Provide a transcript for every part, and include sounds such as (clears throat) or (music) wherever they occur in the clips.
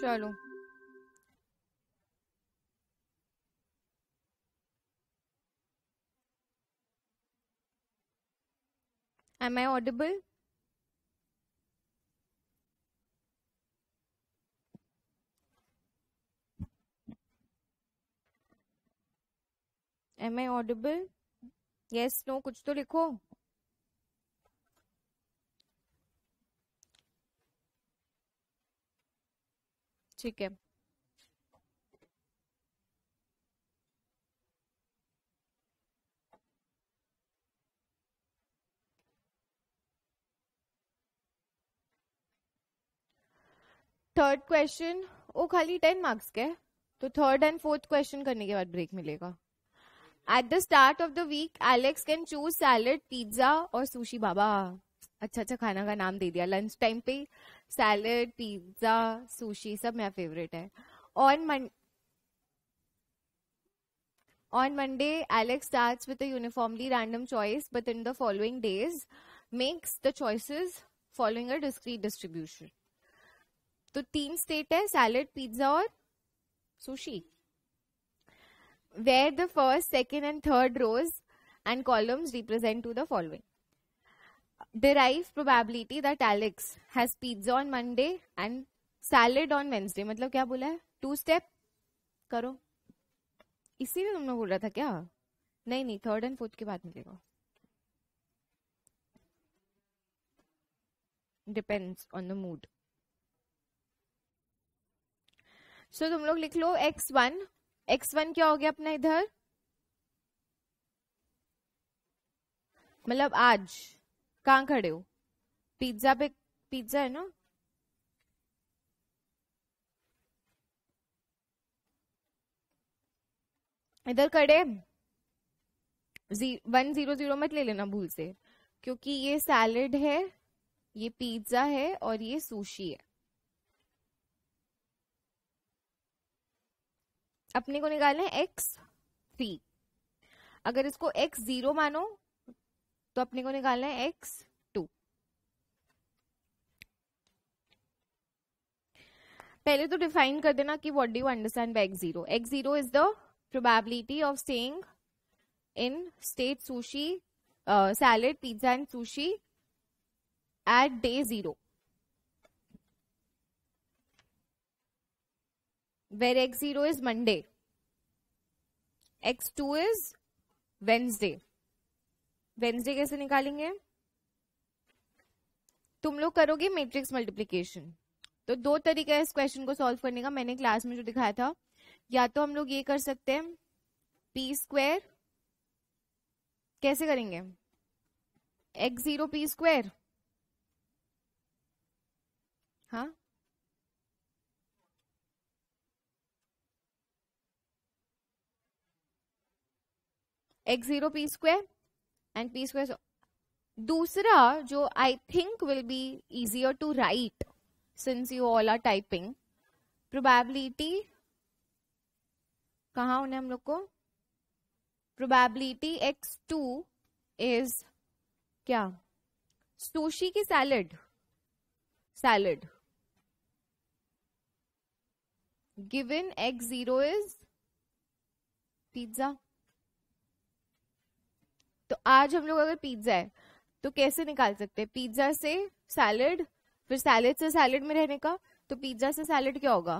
चलो am I audible am I audible yes no कुछ तो लिखो ठीक है थर्ड क्वेश्चन वो खाली टेन मार्क्स के तो थर्ड एंड फोर्थ क्वेश्चन करने के बाद ब्रेक मिलेगा at the start of the week Alex can choose salad pizza और सुशी बाबा अच्छा अच्छा खाना का नाम दे दिया लंच टाइम पे सैलड पिज्जा सुशी सब मेरा फेवरेट है on Mon on Monday Alex start with uniformly random choice but in the following days makes the choices following discrete distribution तो तीन स्टेट है सैलड पिज्जा और sushi where the first second and third rose and columns represent to the following derive probability that Alex has pizza on Monday and salad on Wednesday मतलब क्या बोला है to step करो इसी इसीलिए तुमने बोल रहा था क्या नहीं नहीं थर्ड एंड फोर्थ के बाद मिलेगा depends on the mood so तुम लोग लिख लो एक्स वन एक्स वन क्या हो गया अपना इधर मतलब आज कहाँ खड़े हो पिज्जा पे पिज्जा है ना इधर खड़े वन जीरो जीरो मत ले लेना भूल से क्योंकि ये सैलेड है ये पिज्जा है और ये सुशी है अपने को निकालना है एक्स थ्री अगर इसको एक्स जीरो मानो तो अपने को निकालना है एक्स टू पहले तो डिफाइन कर देना कि what do you understand by x zero x zero is the probability of saying state sushi salad pizza and sushi at day zero where x zero is Monday x two is Wednesday Wednesday कैसे निकालेंगे तुम लोग करोगे matrix multiplication तो दो तरीका है इस क्वेश्चन को सॉल्व करने का मैंने क्लास में जो दिखाया था या तो हम लोग ये कर सकते हैं पी स्क्वेर कैसे करेंगे एक्स जीरो पी स्क्वेर हाँ x zero P square and P square दूसरा जो I think will be easier to write since you all are typing probability कहा उन्हें हम लोग को प्रोबेबिलिटी एक्स टू इज क्या सुशी की salad salad given x zero is pizza तो आज हम लोग अगर पिज्जा है तो कैसे निकाल सकते हैं पिज्जा से सैलड फिर सैलड से सैलड में रहने का तो पिज्जा से सैलड क्या होगा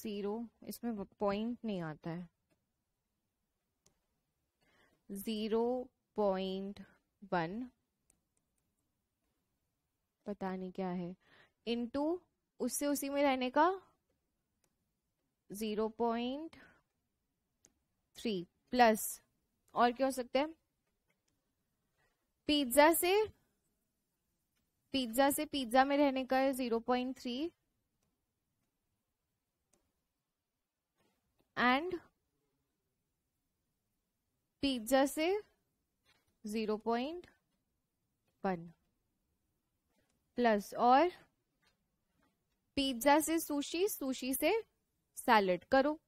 जीरो इसमें पॉइंट नहीं आता है जीरो पॉइंट वन पता नहीं क्या है इनटू उससे उसी में रहने का जीरो पॉइंट थ्री प्लस और क्या हो सकता है पिज्जा से पिज्जा से पिज्जा में रहने का zero point three and pizza से जीरो पॉइंट वन प्लस और पिज्जा से सुशी सुशी से सैलड करो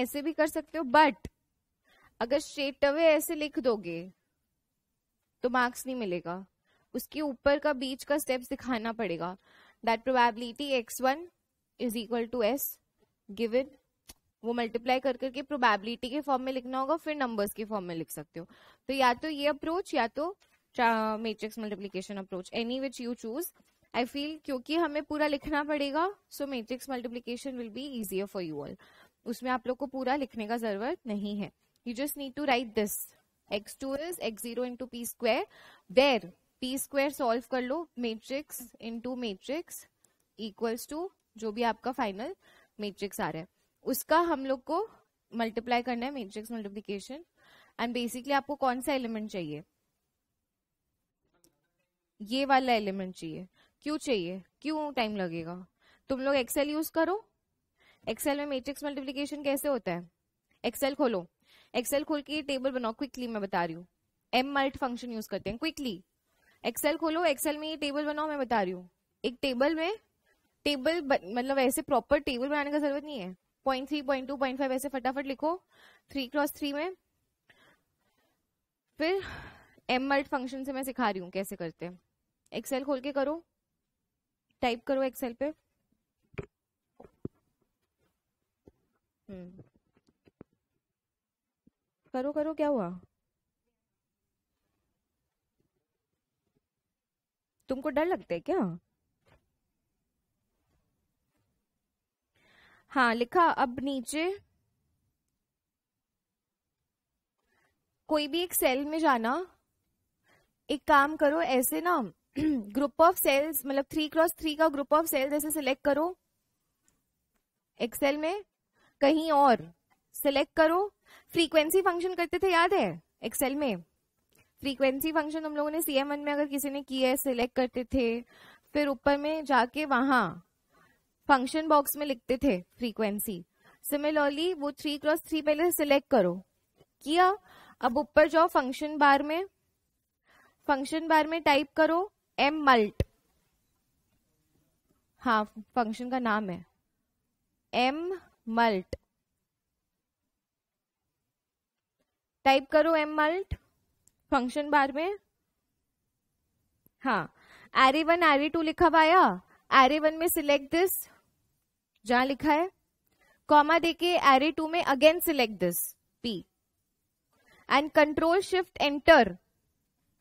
ऐसे भी कर सकते हो बट अगर स्ट्रेट अवे ऐसे लिख दोगे तो मार्क्स नहीं मिलेगा उसके ऊपर का बीच का स्टेप्स दिखाना पड़ेगा that probability x one is equal to S given वो मल्टीप्लाई कर करके प्रोबेबिलिटी के फॉर्म में लिखना होगा फिर नंबर्स के फॉर्म में लिख सकते हो तो या तो ये अप्रोच या तो matrix multiplication approach any which you choose I feel क्योंकि हमें पूरा लिखना पड़ेगा so matrix multiplication will be easier for you all उसमें आप लोग को पूरा लिखने का जरूरत नहीं है you just need to write this x two is x zero into P square where P square solve कर लो matrix into matrix equals to जो भी आपका फाइनल मेट्रिक्स आ रहा है उसका हम लोग को मल्टीप्लाई करना है मेट्रिक्स मल्टीप्लीकेशन एंड बेसिकली आपको कौन सा एलिमेंट चाहिए ये वाला एलिमेंट चाहिए क्यों चाहिए क्यों टाइम लगेगा तुम लोग एक्सेल यूज करो एक्सेल में मैट्रिक्स मल्टीप्लीकेशन कैसे होता है एक्सेल खोलो एक्सेल खोल के टेबल बनाओ क्विकली मैं बता रही हूँ एम मल्ट फंक्शन यूज करते हैं क्विकली एक्सेल खोलो एक्सेल में ये टेबल बनाओ मैं बता रही हूँ एक टेबल में टेबल मतलब ऐसे प्रॉपर टेबल बनाने का जरूरत नहीं है point three point two point five ऐसे फटाफट लिखो थ्री क्रॉस थ्री में फिर एम मल्ट फंक्शन से मैं सिखा रही हूँ कैसे करते हैं एक्सेल खोल के करो टाइप करो एक्सेल पे हम्म। करो करो क्या हुआ तुमको डर लगता है क्या हाँ लिखा अब नीचे कोई भी एक सेल में जाना एक काम करो ऐसे ना ग्रुप ऑफ सेल्स मतलब थ्री क्रॉस थ्री का ग्रुप ऑफ सेल्स ऐसे सिलेक्ट करो एक्सेल में कहीं और सिलेक्ट करो फ्रीक्वेंसी फंक्शन करते थे याद है एक्सेल में फ्रीक्वेंसी फंक्शन हम लोगों ने सीएम वन में अगर किसी ने किया है सिलेक्ट करते थे फिर ऊपर में जाके वहां फंक्शन बॉक्स में लिखते थे फ्रीक्वेंसी सिमिलरली वो थ्री क्रॉस थ्री पहले सिलेक्ट करो किया अब ऊपर जाओ फंक्शन बार में फंक्शन बार में टाइप करो एम मल्ट हा फंक्शन का नाम है एम मल्ट टाइप करो एम मल्ट फंक्शन बार में हाँ एरे वन एरे टू लिखा हुआ एरे वन में सिलेक्ट दिस जहां लिखा है कॉमा देके एरे टू में again select this P and control shift enter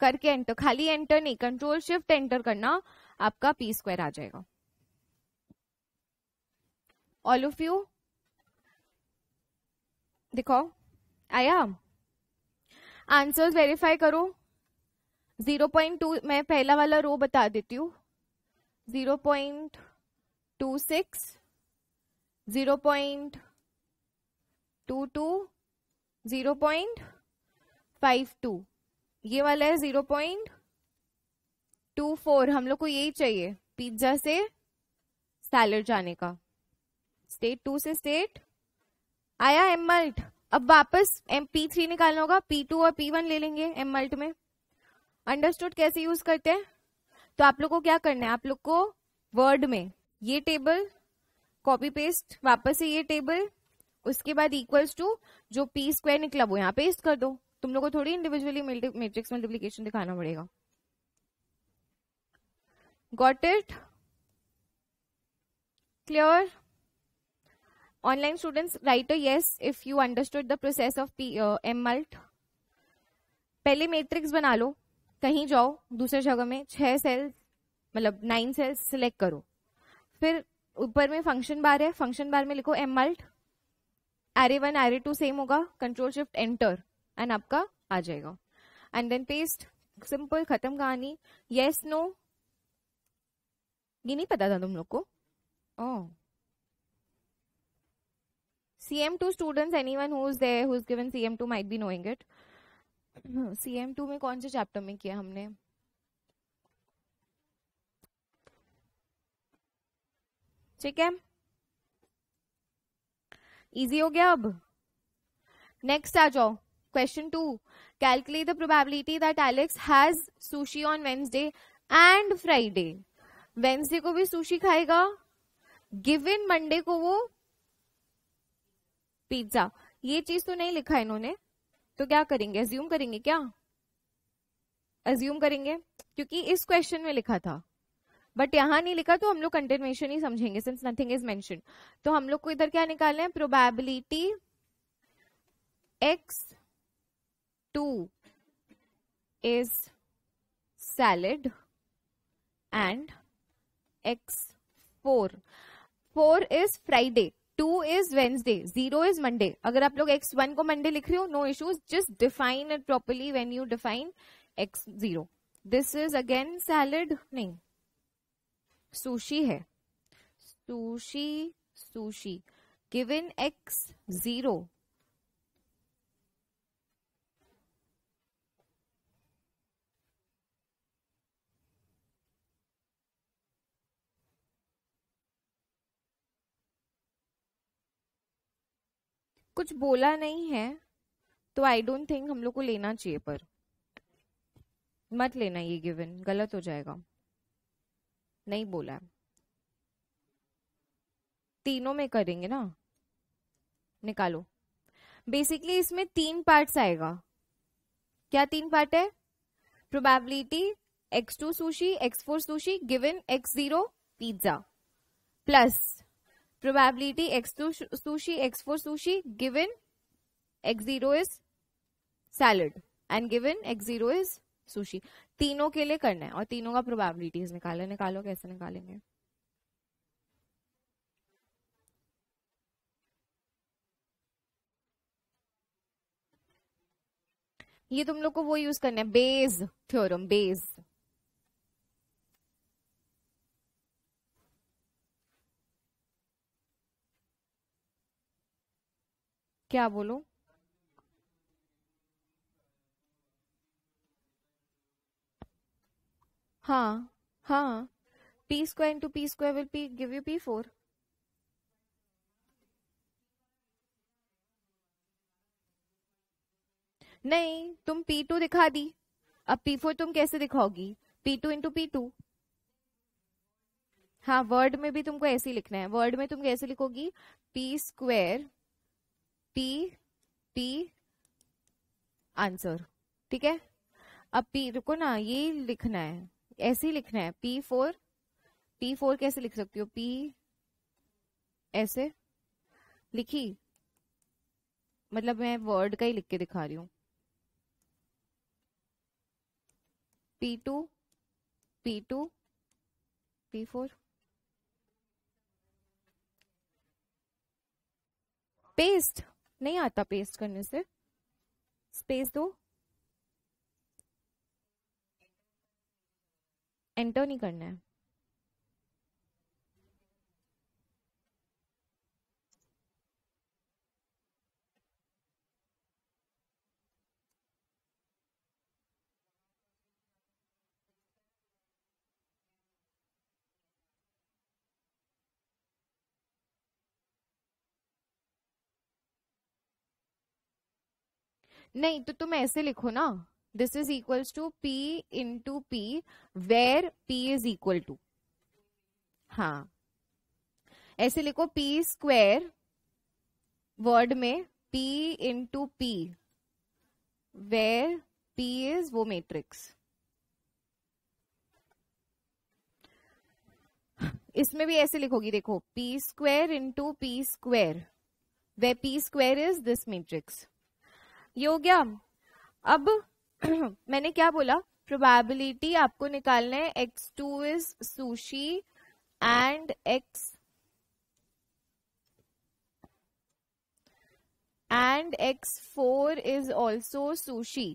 करके एंटर खाली एंटर नहीं कंट्रोल शिफ्ट एंटर करना आपका पी स्क्वायर आ जाएगा ऑल ऑफ यू देखो आया आंसर वेरीफाई करो 0.2 मैं पहला वाला रो बता देती हूँ 0.26 0.22 0.52 ये वाला है जीरो पॉइंट टू फोर हम लोग को यही चाहिए पिज्जा से सैलड जाने का स्टेट टू से स्टेट आया एम मल्ट अब वापस एम पी थ्री निकालना होगा पी टू और पी वन ले लेंगे एम मल्ट में अंडरस्टूड कैसे यूज करते हैं तो आप लोग को क्या करना है आप लोग को वर्ड में ये टेबल कॉपी पेस्ट वापस से ये टेबल उसके बाद इक्वल्स टू जो पी स्क्वायर निकला वो यहाँ पेस्ट कर दो तुम लोगों को थोड़ी इंडिविजुअली मैट्रिक्स मल्टीप्लीकेशन दिखाना पड़ेगा got it clear online students right a if you understood the process of of p uh, पहले मैट्रिक्स बना लो कहीं जाओ दूसरे जगह में छह सेल्स मतलब नाइन सेल्स सिलेक्ट करो फिर ऊपर में फंक्शन बार है फंक्शन बार में लिखो MMULT array one array two same होगा कंट्रोल शिफ्ट एंटर एंड आपका आ जाएगा एंड देन पेस्ट सिंपल खत्म कहानी यस नो ये नहीं पता था तुम लोग को oh CM two students anyone who's there who's given CM two might be knowing it CM two में कौन से चैप्टर में किया हमने ठीक है इजी हो गया अब नेक्स्ट आ जाओ Question 2. Calculate the probability that Alex has sushi on Wednesday and Friday. Wednesday को भी sushi खाएगा गिवन मंडे को वो पिज्जा ये चीज तो नहीं लिखा इन्होंने तो क्या करेंगे अज्यूम करेंगे क्या अज्यूम करेंगे क्योंकि इस क्वेश्चन में लिखा था बट यहाँ नहीं लिखा तो हम लोग कंटिन्यूएशन ही समझेंगे सिंस नथिंग इज मेंशन तो हम लोग को इधर क्या निकालना है probability x two is salad and x four four is Friday two is Wednesday zero is Monday अगर आप लोग एक्स वन को मंडे लिख रहे हो no issues just define it properly when you define x zero this is again salad नहीं sushi है sushi sushi given x zero कुछ बोला नहीं है तो आई डोंट थिंक हम लोग को लेना चाहिए पर मत लेना ये गिवन गलत हो जाएगा नहीं बोला है तीनों में करेंगे ना निकालो बेसिकली इसमें तीन पार्ट्स आएगा क्या तीन पार्ट है probability x two sushi x four sushi given x zero pizza plus probability x2 sushi x4 sushi given x0 is salad and given x0 is sushi तीनों के लिए करना है और तीनों का प्रोबेबिलिटीज निकालो निकालो कैसे निकालेंगे ये तुम लोग को वो यूज करना है बेस थ्योरम बेस क्या बोलो हाँ हाँ P square into P square will P give you P four नहीं तुम पी टू दिखा दी अब पी फोर तुम कैसे दिखाओगी P two into P two हाँ वर्ड में भी तुमको ऐसे ही लिखना है वर्ड में तुम कैसे लिखोगी P square P P answer ठीक है अब पी रुको ना ये लिखना है ऐसे ही लिखना है पी फोर पी फोर कैसे लिख सकती हो पी ऐसे लिखी मतलब मैं वर्ड का ही लिख के दिखा रही हूं P two P two P four paste नहीं आता पेस्ट करने से स्पेस दो एंटर नहीं करना है नहीं तो तुम ऐसे लिखो ना this is equals to P into P where P is equal to हाँ ऐसे लिखो पी स्क्वेर वर्ड में P into P where P is वो मैट्रिक्स इसमें भी ऐसे लिखोगी देखो P square into P square where P square is this matrix ये हो गया अब (clears throat) मैंने क्या बोला प्रोबेबिलिटी आपको निकालना है x two is sushi and x and x four is also sushi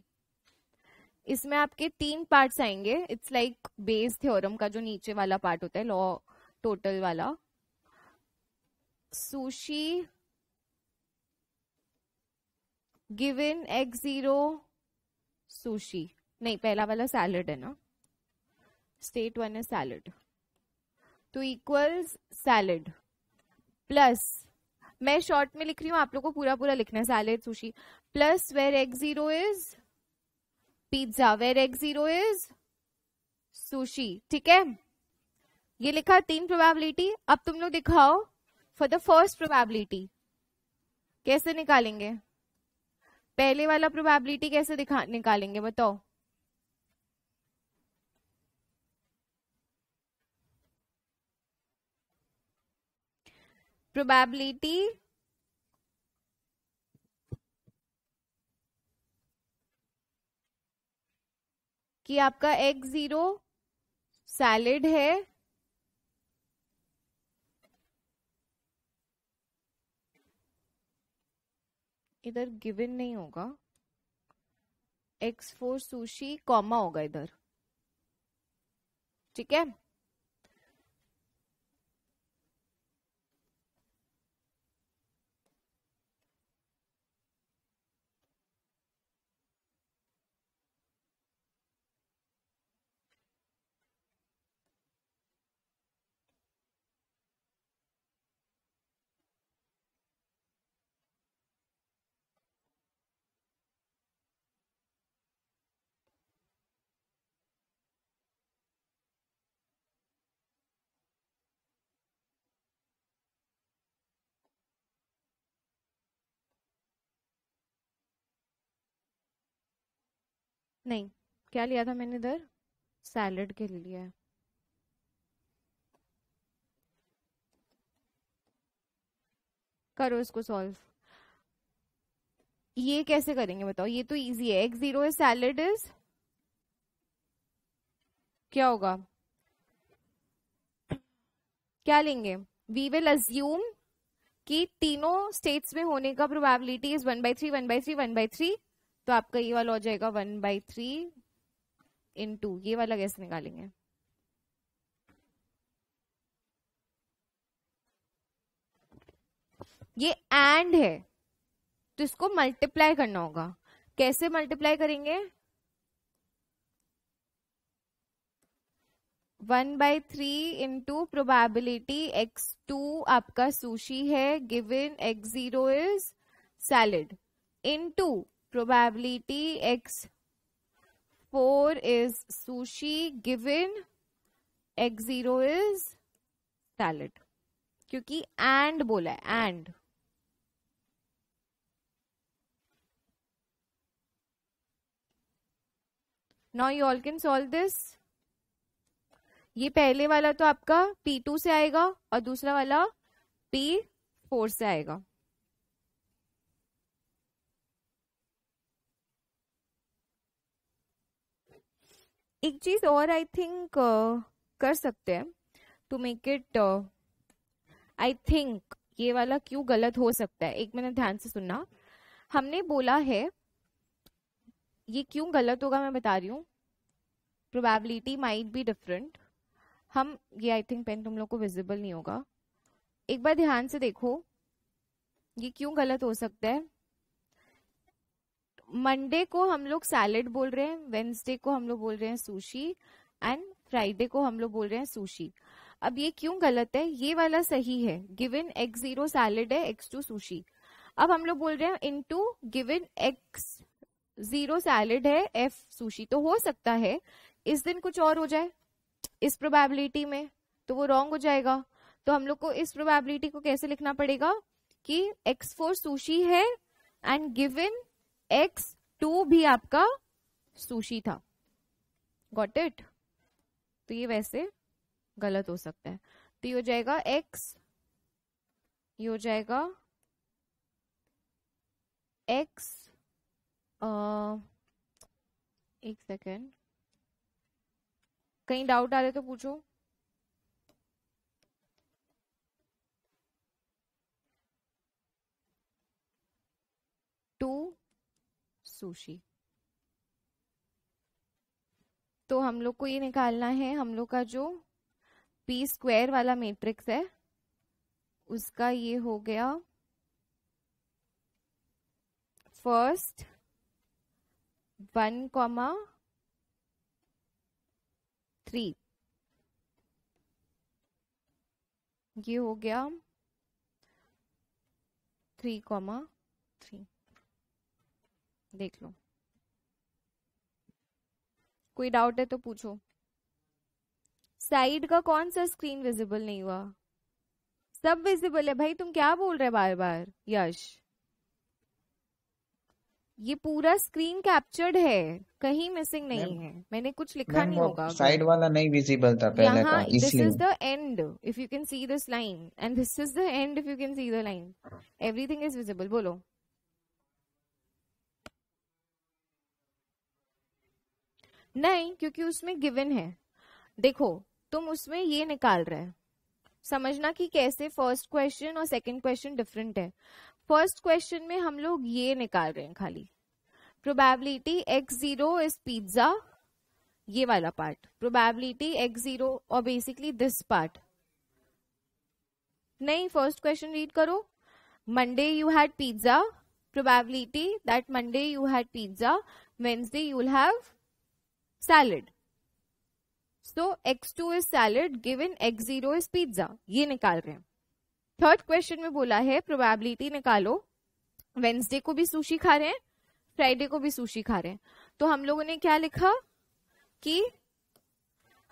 इसमें आपके तीन पार्ट्स आएंगे इट्स लाइक बेस थ्योरम का जो नीचे वाला पार्ट होता है लॉ टोटल वाला sushi given x zero sushi नहीं पहला वाला सैलड है ना स्टेट वन है सैलड तो इक्वल्स सैलड प्लस मैं शॉर्ट में लिख रही हूँ आप लोग को पूरा पूरा लिखना है salad sushi plus where x zero is pizza where x zero is sushi ठीक है ये लिखा तीन प्रोबेबिलिटी अब तुम लोग दिखाओ फॉर द फर्स्ट प्रोबेबिलिटी कैसे निकालेंगे पहले वाला प्रोबेबिलिटी कैसे दिखा निकालेंगे बताओ प्रोबेबिलिटी कि आपका एक्स जीरो सैलिड है इधर गिवन नहीं होगा एक्स फोर सुशी कॉमा होगा इधर ठीक है नहीं क्या लिया था मैंने इधर सैलड के लिए लिया है करो इसको सॉल्व ये कैसे करेंगे बताओ ये तो इजी है एक्स जीरो सैलड इज क्या होगा क्या लेंगे वी विल अज्यूम कि तीनों स्टेट्स में होने का probability is one by three one by three one by three तो आपका ये वाला हो जाएगा one by three into ये वाला कैसे निकालेंगे ये एंड है तो इसको मल्टीप्लाई करना होगा कैसे मल्टीप्लाई करेंगे one by three into probability x two आपका सुशी है given x zero is salad into probability x4 is sushi given x0 is salad क्योंकि and बोला है and now you all can solve this ये पहले वाला तो आपका P2 से आएगा और दूसरा वाला P4 से आएगा एक चीज और आई थिंक uh, कर सकते हैं to make it I think ये वाला क्यों गलत हो सकता है एक मिनट ध्यान से सुनना हमने बोला है ये क्यों गलत होगा मैं बता रही हूँ प्रोबेबिलिटी माइट बी डिफरेंट हम ये आई थिंक पेन तुम लोग को विजिबल नहीं होगा एक बार ध्यान से देखो ये क्यों गलत हो सकता है मंडे को हम लोग सैलेड बोल रहे हैं वेंसडे को हम लोग बोल रहे हैं सुशी एंड फ्राइडे को हम लोग बोल रहे हैं सुशी अब ये क्यों गलत है ये वाला सही है गिवन एक्स जीरो सैलेड है एक्स टू सुशी अब हम लोग बोल रहे हैं into given x zero salad है एफ सुशी तो हो सकता है इस दिन कुछ और हो जाए इस प्रोबेबिलिटी में तो वो रॉन्ग हो जाएगा तो हम लोग को इस प्रोबेबिलिटी को कैसे लिखना पड़ेगा कि एक्स फोर सुशी है एंड गिवन एक्स टू भी आपका सुशी था गॉट इट तो ये वैसे गलत हो सकता है तो ये हो जाएगा एक्स ये हो जाएगा एक्स एक सेकेंड कहीं डाउट आ रहे तो पूछो टू सुशी तो हम लोग को ये निकालना है हम लोग का जो पी स्क्वायर वाला मैट्रिक्स है उसका ये हो गया फर्स्ट वन कॉमा थ्री ये हो गया थ्री कॉमा देख लो कोई डाउट है तो पूछो साइड का कौन सा स्क्रीन विजिबल नहीं हुआ सब विजिबल है भाई तुम क्या बोल रहे बार बार यश ये पूरा स्क्रीन कैप्चर्ड है कहीं मिसिंग नहीं है मैंने कुछ लिखा नहीं होगा साइड वाला नहीं विजिबल था पहले का तो, इसलिए this is the end if you can see this line and this is the end if you can see the line everything is visible बोलो नहीं क्योंकि उसमें गिवन है देखो तुम उसमें ये निकाल रहे हैं समझना कि कैसे फर्स्ट क्वेश्चन और सेकंड क्वेश्चन डिफरेंट है फर्स्ट क्वेश्चन में हम लोग ये निकाल रहे हैं खाली probability x zero is pizza ये वाला पार्ट प्रोबेबिलिटी एक्स जीरो और बेसिकली दिस पार्ट नहीं फर्स्ट क्वेश्चन रीड करो Monday you had pizza probability that Monday you had pizza Wednesday you'll have salad so x two is salad given x zero is pizza ये निकाल रहे हैं third question में बोला है probability निकालो वेंसडे को भी सुशी खा रहे हैं फ्राइडे को भी सुशी खा रहे हैं तो हम लोगों ने क्या लिखा कि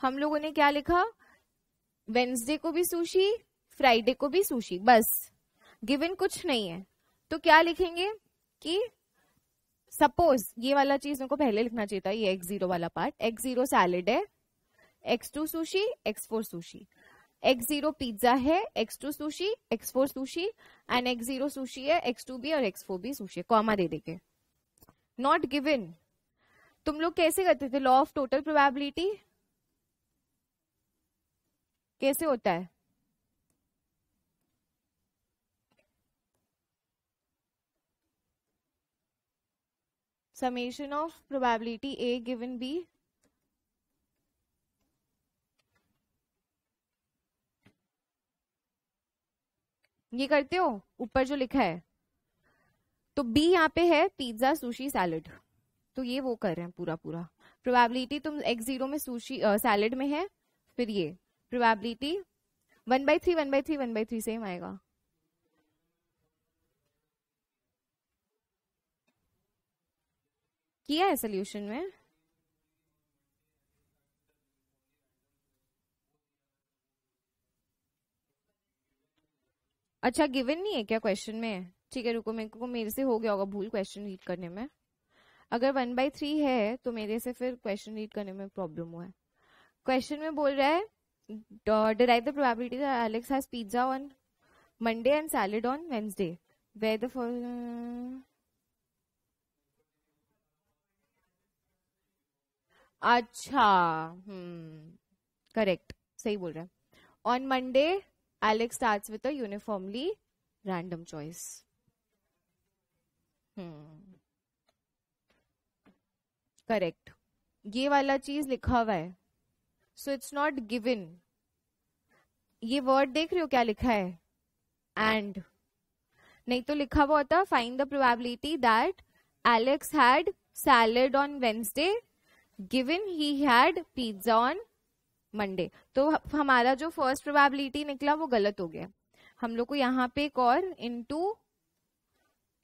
हम लोगों ने क्या लिखा वेंसडे को भी सुशी फ्राइडे को भी सुशी बस गिवन कुछ नहीं है तो क्या लिखेंगे कि सपोज ये वाला चीज उनको पहले लिखना चाहिए था ये एक्स जीरो वाला पार्ट एक्स जीरो सैलेड है x two sushi x four sushi x zero pizza है x two sushi x four sushi and x zero sushi है एक्स टू बी और x four B sushi comma दे देंगे not given तुम लोग कैसे करते थे लॉ ऑफ टोटल प्रोबेबिलिटी कैसे होता है summation of probability A given B ये करते हो ऊपर जो लिखा है तो बी यहाँ पे है पिज्जा सुशी सैलड तो ये वो कर रहे हैं पूरा पूरा प्रोबेबिलिटी तुम एक्स जीरो में सुशी सैलड में है फिर ये probability one by three one by three one by three same आएगा किया है सोल्यूशन में अच्छा गिवन नहीं है क्या क्वेश्चन में ठीक है रुको मेरे को मेरे से हो गया होगा भूल क्वेश्चन रीड करने में अगर वन बाई थ्री है तो मेरे से फिर क्वेश्चन रीड करने में प्रॉब्लम हुआ है क्वेश्चन में बोल रहा है derive the probability that Alex has pizza on Monday and salad on Wednesday. Where four अच्छा करेक्ट हम्म, सही बोल रहे on Monday Alex start with uniformly random choice correct ये वाला चीज लिखा हुआ है सो इट्स नॉट गिवन ये वर्ड देख रहे हो क्या लिखा है एंड नहीं तो लिखा हुआ होता find the probability that Alex had salad on Wednesday given he had pizza on Monday तो हमारा जो फर्स्ट प्रोबेबिलिटी निकला वो गलत हो गया हम लोग को यहाँ पे एक और into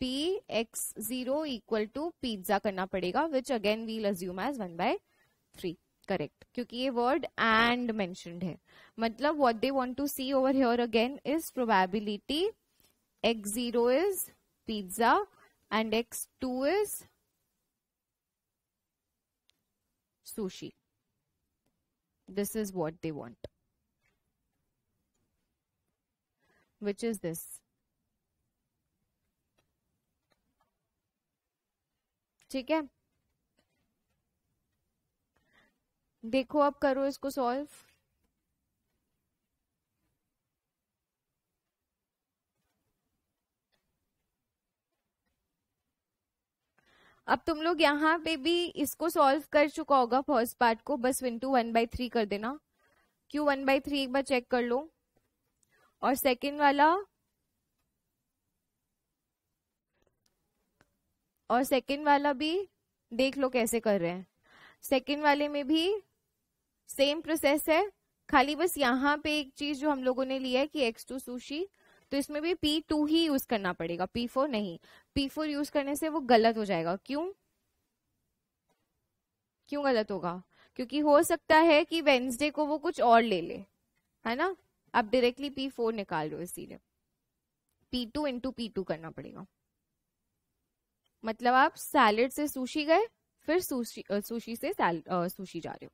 P X zero equal to pizza करना पड़ेगा which again we'll assume as one by three correct क्योंकि ये वर्ड एंड मेंशनड है मतलब what they want to see over here again is probability x zero is pizza and X two is sushi. This is what they want. Which is this. ठीक है देखो अब करो इसको सॉल्व अब तुम लोग यहाँ पे भी इसको सॉल्व कर चुका होगा फर्स्ट पार्ट को बस विंटू वन बाई थ्री कर देना क्यू वन बाई थ्री एक बार चेक कर लो और सेकेंड वाला और सेकेंड वाला भी देख लो कैसे कर रहे हैं सेकेंड वाले में भी सेम प्रोसेस है खाली बस यहाँ पे एक चीज जो हम लोगों ने लिया है कि एक्स टू सुशी तो इसमें भी पी टू ही यूज करना पड़ेगा पी फोर नहीं पी फोर यूज करने से वो गलत हो जाएगा क्यों क्यों गलत होगा क्योंकि हो सकता है कि वेंसडे को वो कुछ और ले ले है ना आप डायरेक्टली पी फोर निकाल रहे हो इसीलिए P two into P two करना पड़ेगा मतलब आप सैलेड से सुशी गए फिर सुशी सुशी से सुशी जा रहे हो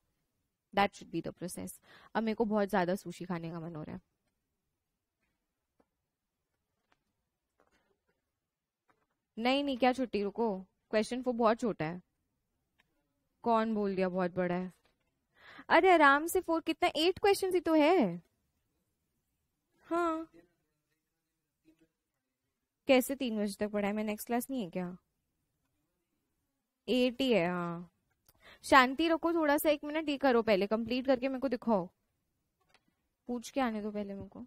that should be the process अब मेरे को बहुत ज्यादा सुशी खाने का मन हो रहा है नहीं नहीं क्या छुट्टी रुको क्वेश्चन फोर बहुत छोटा है कौन बोल दिया बहुत बड़ा है अरे आराम से फोर कितना एट क्वेश्चन ही तो है हाँ कैसे तीन बजे तक पढ़ा है मैं नेक्स्ट क्लास नहीं है क्या एट ही है हाँ शांति रखो थोड़ा सा एक मिनट ये करो पहले कंप्लीट करके मेरे को दिखाओ पूछ के आने दो पहले मेरे को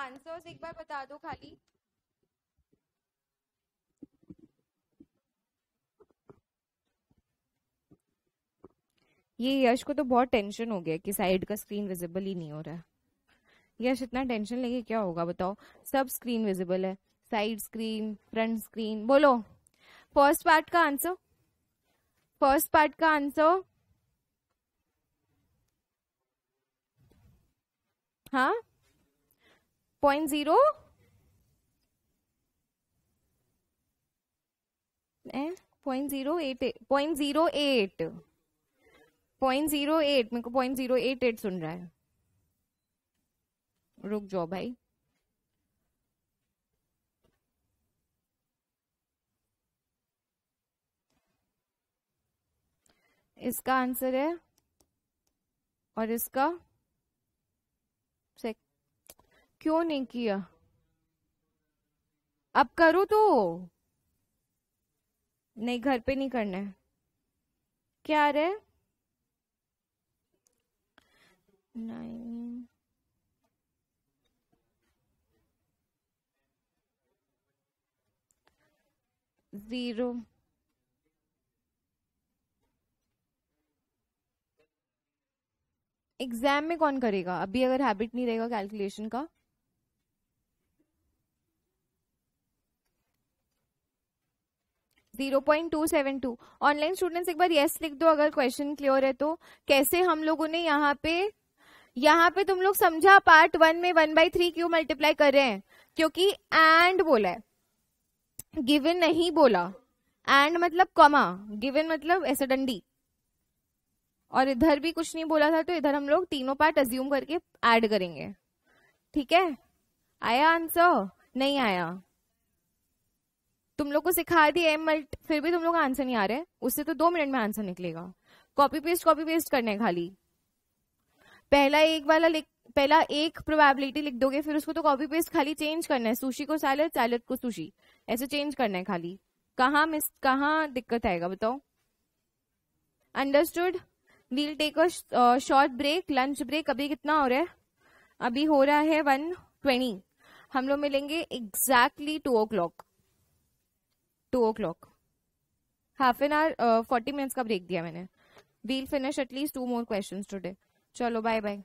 आंसर्स एक बार बता दो खाली ये यश को तो बहुत टेंशन हो गया कि साइड का स्क्रीन विजिबल ही नहीं हो रहा है यश इतना टेंशन लेके क्या होगा बताओ सब स्क्रीन विजिबल है साइड स्क्रीन फ्रंट स्क्रीन बोलो फर्स्ट पार्ट का आंसर फर्स्ट पार्ट का आंसर हाँ point zero point zero eight point zero eight मेरे को पॉइंट जीरो एट एट सुन रहा है रुक जाओ भाई इसका आंसर है और इसका क्यों नहीं किया अब करो तो नहीं घर पे नहीं करना है क्या रे है नाइन जीरो एग्जाम में कौन करेगा अभी अगर हैबिट नहीं रहेगा कैलकुलेशन का 0.272 ऑनलाइन स्टूडेंट्स एक बार यस लिख दो अगर क्वेश्चन क्लियर है तो कैसे हम लोगों ने यहाँ पे यहाँ पे तुम लोग समझा पार्ट वन में वन बाई थ्री क्यों मल्टीप्लाई कर रहे हैं क्योंकि एंड बोला है गिवन नहीं बोला एंड मतलब कमा गिवन मतलब ऐसे डंडी और इधर भी कुछ नहीं बोला था तो इधर हम लोग तीनों पार्ट अज्यूम करके एड करेंगे ठीक है आया आंसर नहीं आया तुम लोग को सिखा दी एम मल्ट फिर भी तुम लोग आंसर नहीं आ रहे उससे तो दो मिनट में आंसर निकलेगा कॉपी पेस्ट कॉपी पेस्ट करना है खाली पहला एक वाला लिख पहला एक प्रोबेबिलिटी लिख दोगे फिर उसको तो कॉपी पेस्ट खाली चेंज करना है सुशी को सैलड सैलड को सुशी ऐसे चेंज करना है खाली कहाँ मिस कहा दिक्कत आएगा बताओ understood we'll take a short break lunch break अभी कितना हो रहा है अभी हो रहा है वन ट्वेंटी हम लोग मिलेंगे exactly two o'clock two o'clock half an hour forty minutes का ब्रेक दिया मैंने we'll finish at least two more question today चलो बाय बाय